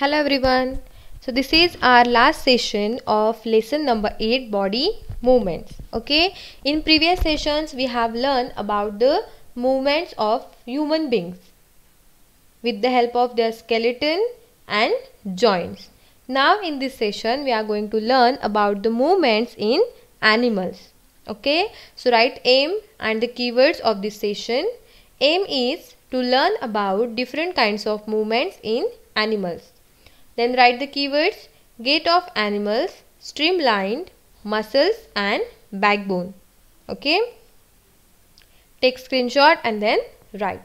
Hello everyone. So this is our last session of lesson number 8 body movements. Okay. In previous sessions we have learned about the movements of human beings with the help of their skeleton and joints. Now in this session we are going to learn about the movements in animals. Okay. So write aim and the keywords of this session. Aim is to learn about different kinds of movements in animals then write the keywords gait of animals, streamlined, muscles and backbone. Okay. Take screenshot and then write.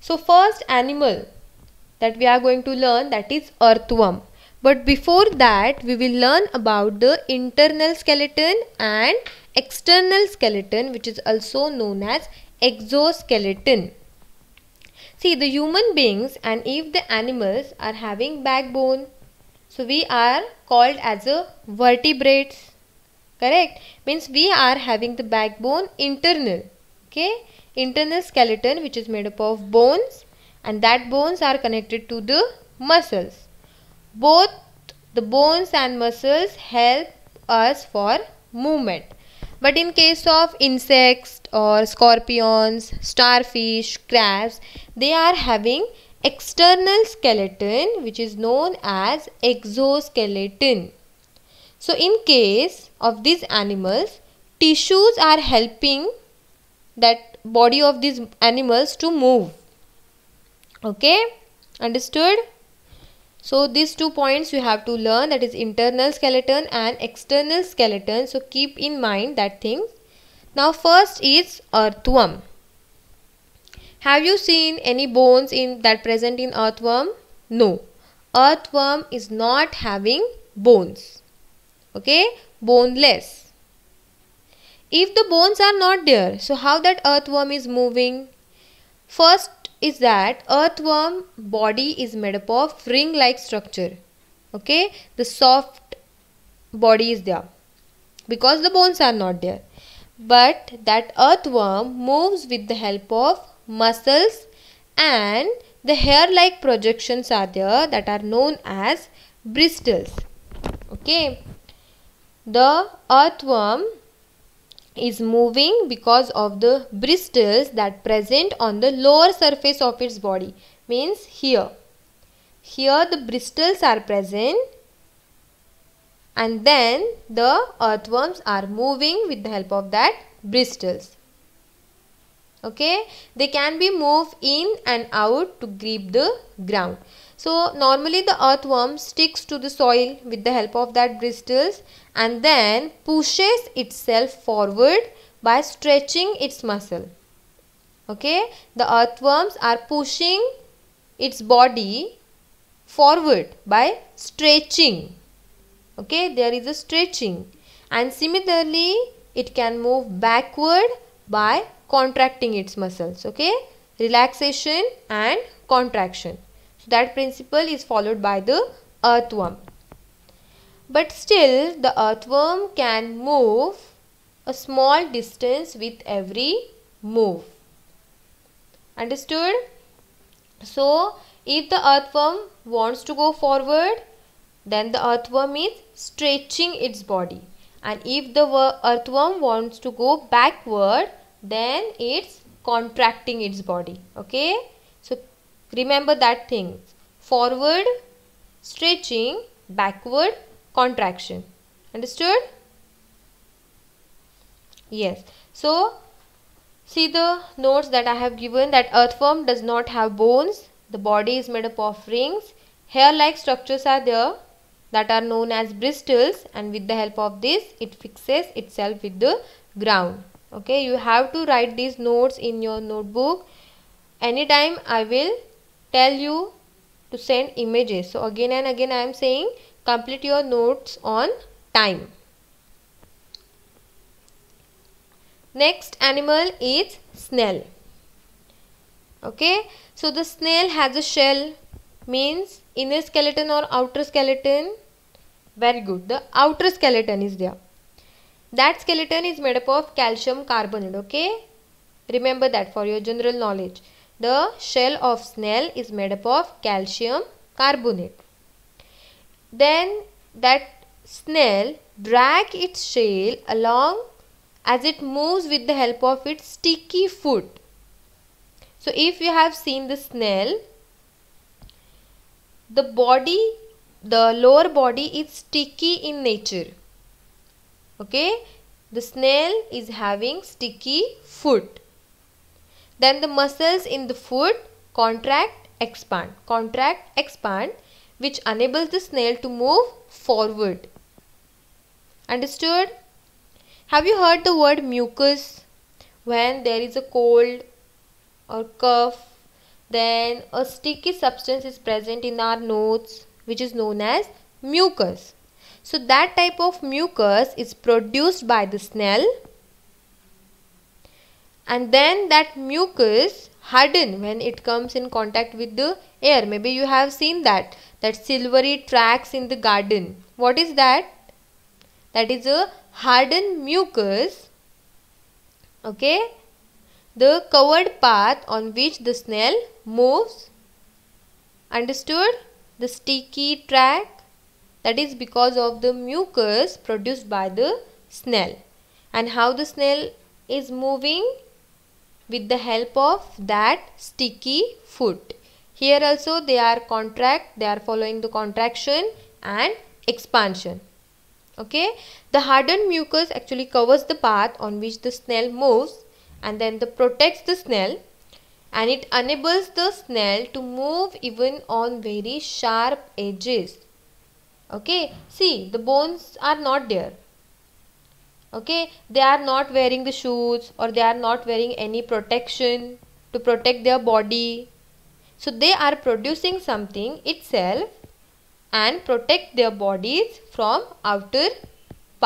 So first animal that we are going to learn that is earthworm. But before that we will learn about the internal skeleton and external skeleton which is also known as exoskeleton. See, the human beings and if the animals are having backbone, so we are called as a vertebrates. Correct? Means we are having the backbone internal. Okay? Internal skeleton which is made up of bones and that bones are connected to the muscles. Both the bones and muscles help us for movement. But in case of insects or scorpions, starfish, crabs, they are having external skeleton which is known as exoskeleton. So in case of these animals, tissues are helping that body of these animals to move. Okay, understood? So these two points you have to learn that is internal skeleton and external skeleton. So keep in mind that thing. Now first is earthworm. Have you seen any bones in that present in earthworm? No. Earthworm is not having bones. Okay? Boneless. If the bones are not there, so how that earthworm is moving? First is that earthworm body is made up of ring-like structure. Okay? The soft body is there because the bones are not there. But that earthworm moves with the help of muscles and the hair-like projections are there that are known as bristles. Okay. The earthworm is moving because of the bristles that present on the lower surface of its body means here here the bristles are present and then the earthworms are moving with the help of that bristles okay they can be moved in and out to grip the ground so normally the earthworm sticks to the soil with the help of that bristles and then pushes itself forward by stretching its muscle okay the earthworms are pushing its body forward by stretching okay there is a stretching and similarly it can move backward by contracting its muscles okay relaxation and contraction so that principle is followed by the earthworm but still the earthworm can move a small distance with every move understood so if the earthworm wants to go forward then the earthworm is stretching its body and if the earthworm wants to go backward then it's contracting its body okay so remember that thing forward stretching backward contraction understood yes so see the notes that i have given that earthworm does not have bones the body is made up of rings hair like structures are there that are known as bristles and with the help of this it fixes itself with the ground okay you have to write these notes in your notebook anytime i will tell you to send images so again and again i am saying complete your notes on time next animal is snail okay so the snail has a shell means inner skeleton or outer skeleton very good the outer skeleton is there that skeleton is made up of calcium carbonate, okay? Remember that for your general knowledge. The shell of snail is made up of calcium carbonate. Then that snail drag its shell along as it moves with the help of its sticky foot. So if you have seen the snail, the body, the lower body is sticky in nature okay the snail is having sticky foot then the muscles in the foot contract expand contract expand which enables the snail to move forward understood have you heard the word mucus when there is a cold or cough then a sticky substance is present in our nose which is known as mucus so that type of mucus is produced by the snail and then that mucus harden when it comes in contact with the air. Maybe you have seen that, that silvery tracks in the garden. What is that? That is a hardened mucus. Okay. The covered path on which the snail moves. Understood? The sticky track that is because of the mucus produced by the snail. And how the snail is moving? With the help of that sticky foot. Here also they are contract, they are following the contraction and expansion. Okay. The hardened mucus actually covers the path on which the snail moves and then the protects the snail and it enables the snail to move even on very sharp edges okay see the bones are not there okay they are not wearing the shoes or they are not wearing any protection to protect their body so they are producing something itself and protect their bodies from outer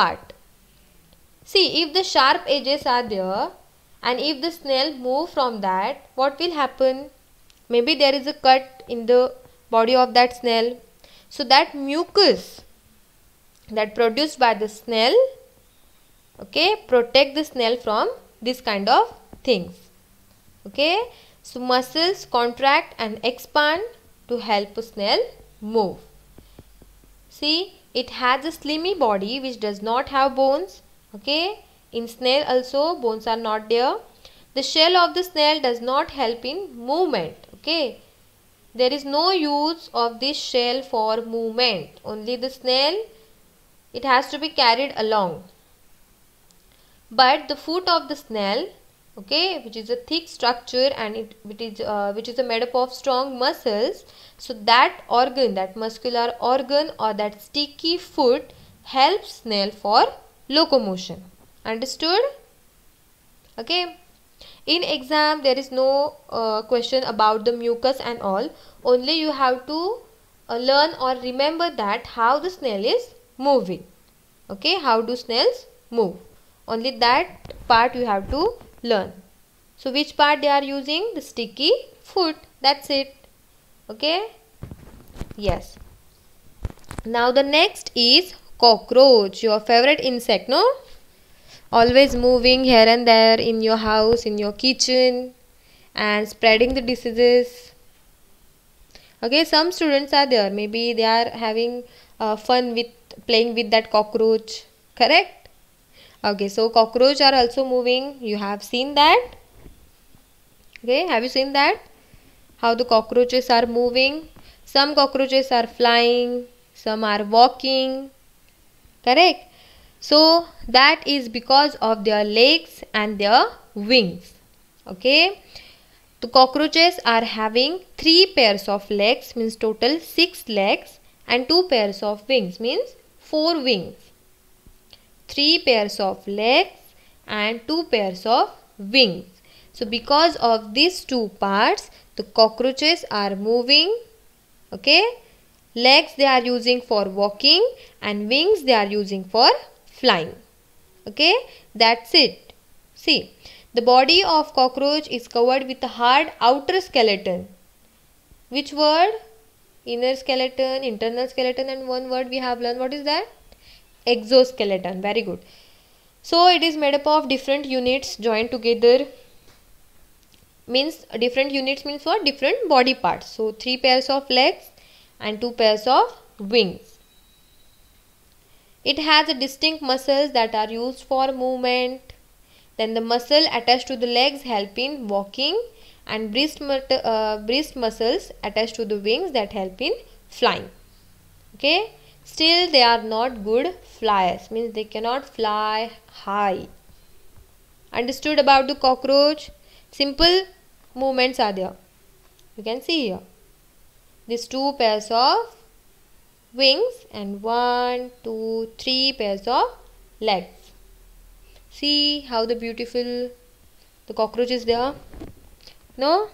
part see if the sharp edges are there and if the snail move from that what will happen maybe there is a cut in the body of that snail so that mucus that produced by the snail okay protect the snail from this kind of things okay so muscles contract and expand to help snail move see it has a slimy body which does not have bones okay in snail also bones are not there the shell of the snail does not help in movement okay there is no use of this shell for movement. Only the snail, it has to be carried along. But the foot of the snail, okay, which is a thick structure and it, it is, uh, which is made up of strong muscles. So that organ, that muscular organ or that sticky foot helps snail for locomotion. Understood? Okay in exam there is no uh, question about the mucus and all only you have to uh, learn or remember that how the snail is moving okay how do snails move only that part you have to learn so which part they are using the sticky foot that's it okay yes now the next is cockroach your favorite insect no always moving here and there in your house in your kitchen and spreading the diseases okay some students are there maybe they are having uh, fun with playing with that cockroach correct okay so cockroach are also moving you have seen that okay have you seen that how the cockroaches are moving some cockroaches are flying some are walking correct so that is because of their legs and their wings. Okay. The cockroaches are having three pairs of legs means total six legs and two pairs of wings means four wings. Three pairs of legs and two pairs of wings. So because of these two parts the cockroaches are moving. Okay. Legs they are using for walking and wings they are using for flying okay that's it see the body of cockroach is covered with a hard outer skeleton which word inner skeleton internal skeleton and one word we have learned what is that exoskeleton very good so it is made up of different units joined together means different units means for different body parts so three pairs of legs and two pairs of wings it has distinct muscles that are used for movement. Then the muscle attached to the legs help in walking and breast, uh, breast muscles attached to the wings that help in flying. Okay. Still they are not good flyers means they cannot fly high. Understood about the cockroach? Simple movements are there. You can see here. These two pairs of wings and one two three pairs of legs see how the beautiful the cockroach is there no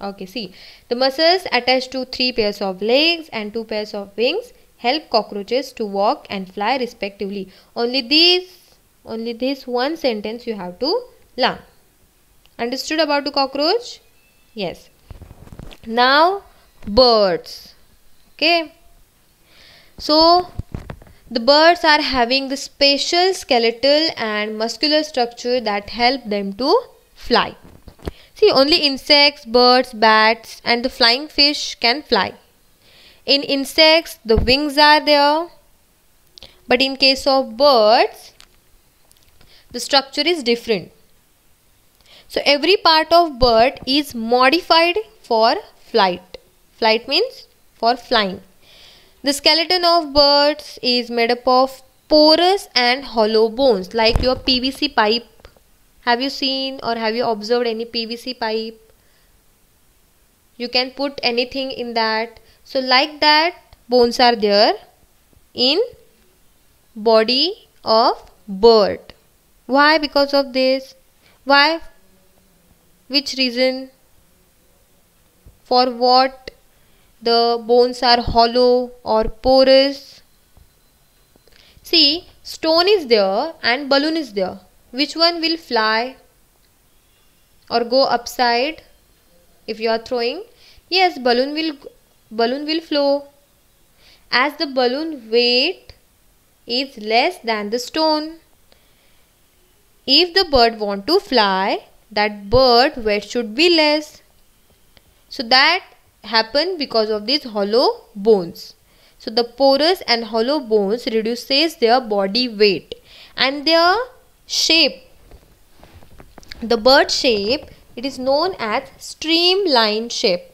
okay see the muscles attached to three pairs of legs and two pairs of wings help cockroaches to walk and fly respectively only these only this one sentence you have to learn understood about the cockroach yes now birds okay so, the birds are having the special skeletal and muscular structure that help them to fly. See, only insects, birds, bats, and the flying fish can fly. In insects, the wings are there, but in case of birds, the structure is different. So, every part of bird is modified for flight. Flight means for flying. The skeleton of birds is made up of porous and hollow bones like your PVC pipe. Have you seen or have you observed any PVC pipe? You can put anything in that. So like that bones are there in body of bird. Why? Because of this. Why? Which reason? For what the bones are hollow or porous. See, stone is there and balloon is there. Which one will fly or go upside if you are throwing? Yes, balloon will balloon will flow as the balloon weight is less than the stone. If the bird want to fly, that bird weight should be less. So that happen because of these hollow bones. So the porous and hollow bones reduces their body weight and their shape. The bird shape it is known as streamline shape.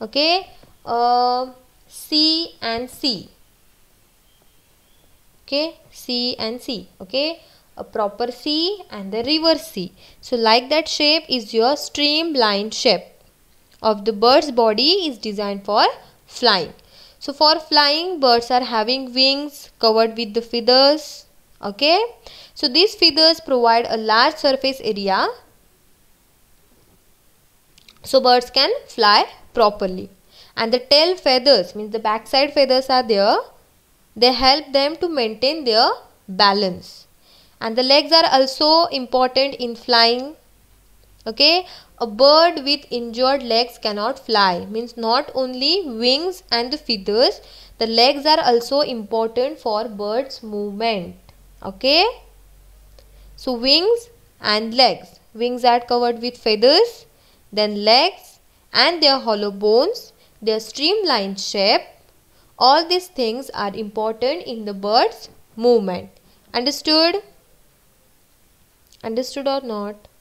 Okay, uh, C and C. Okay, C and C. Okay, a proper C and the reverse C. So like that shape is your streamline shape of the bird's body is designed for flying so for flying birds are having wings covered with the feathers okay so these feathers provide a large surface area so birds can fly properly and the tail feathers means the backside feathers are there they help them to maintain their balance and the legs are also important in flying okay a bird with injured legs cannot fly means not only wings and the feathers the legs are also important for birds movement okay so wings and legs wings are covered with feathers then legs and their hollow bones their streamlined shape all these things are important in the bird's movement understood understood or not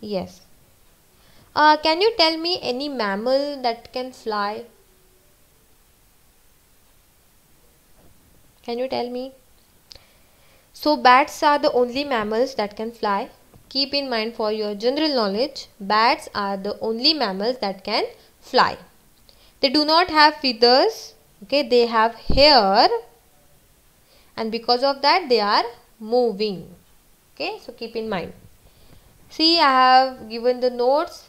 Yes. Uh, can you tell me any mammal that can fly? Can you tell me? So, bats are the only mammals that can fly. Keep in mind for your general knowledge, bats are the only mammals that can fly. They do not have feathers, okay, they have hair, and because of that, they are moving. Okay, so keep in mind. See, I have given the notes.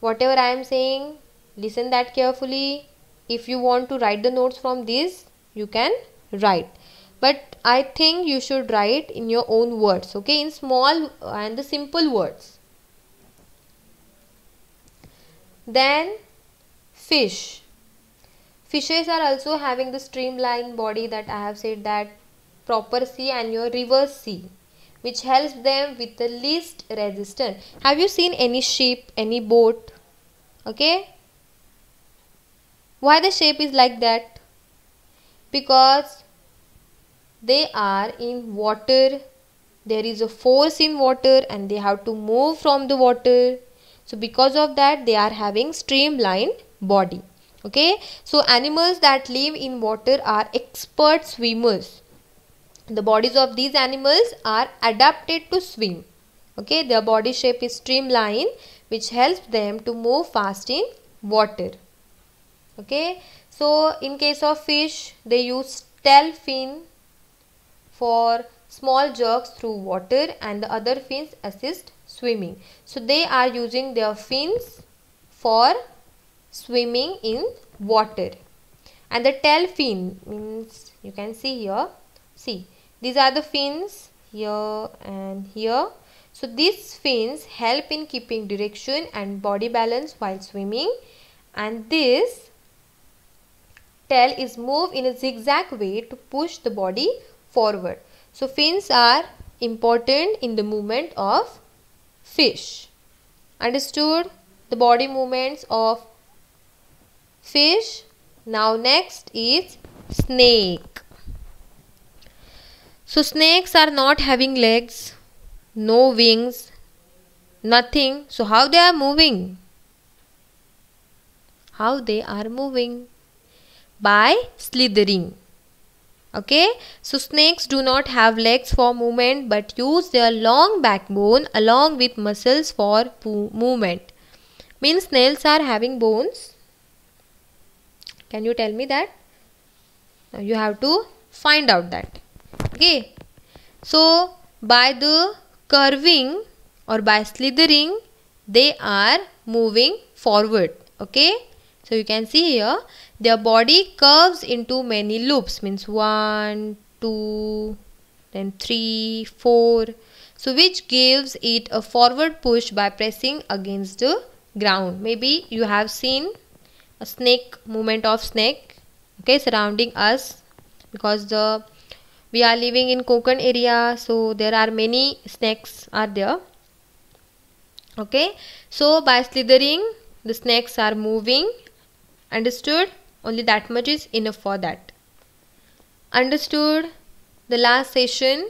Whatever I am saying, listen that carefully. If you want to write the notes from this, you can write. But I think you should write in your own words, okay? In small and the simple words. Then, fish. Fishes are also having the streamlined body that I have said that proper sea and your reverse sea which helps them with the least resistance. Have you seen any ship, any boat? Okay? Why the shape is like that? Because they are in water. There is a force in water and they have to move from the water. So because of that they are having streamlined body. Okay. So animals that live in water are expert swimmers the bodies of these animals are adapted to swim okay their body shape is streamlined which helps them to move fast in water okay so in case of fish they use tail fin for small jerks through water and the other fins assist swimming so they are using their fins for swimming in water and the tail fin means you can see here see these are the fins here and here. So these fins help in keeping direction and body balance while swimming and this tail is move in a zigzag way to push the body forward. So fins are important in the movement of fish. Understood the body movements of fish? Now next is snake. So snakes are not having legs, no wings, nothing. So how they are moving? How they are moving? By slithering. Okay, so snakes do not have legs for movement but use their long backbone along with muscles for movement. Means snails are having bones. Can you tell me that? Now you have to find out that okay so by the curving or by slithering they are moving forward okay so you can see here their body curves into many loops means one two then three four so which gives it a forward push by pressing against the ground maybe you have seen a snake movement of snake okay surrounding us because the we are living in Konkan area so there are many snakes are there okay so by slithering the snakes are moving understood only that much is enough for that understood the last session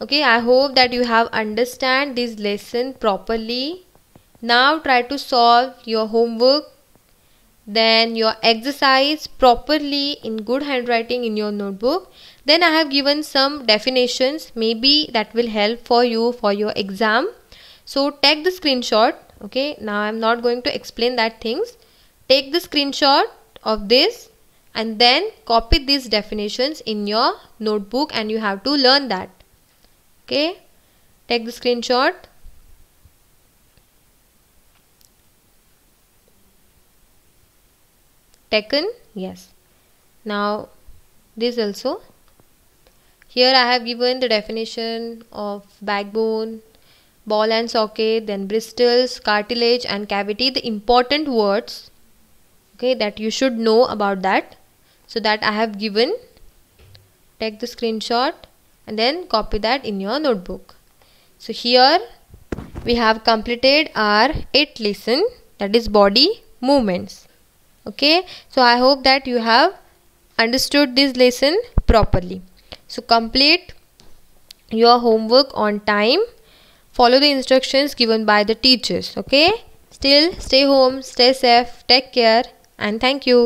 okay i hope that you have understand this lesson properly now try to solve your homework then your exercise properly in good handwriting in your notebook then i have given some definitions maybe that will help for you for your exam so take the screenshot okay now i'm not going to explain that things take the screenshot of this and then copy these definitions in your notebook and you have to learn that okay take the screenshot taken yes now this also here I have given the definition of backbone ball and socket then bristles cartilage and cavity the important words okay that you should know about that so that I have given take the screenshot and then copy that in your notebook so here we have completed our 8th lesson that is body movements okay so i hope that you have understood this lesson properly so complete your homework on time follow the instructions given by the teachers okay still stay home stay safe take care and thank you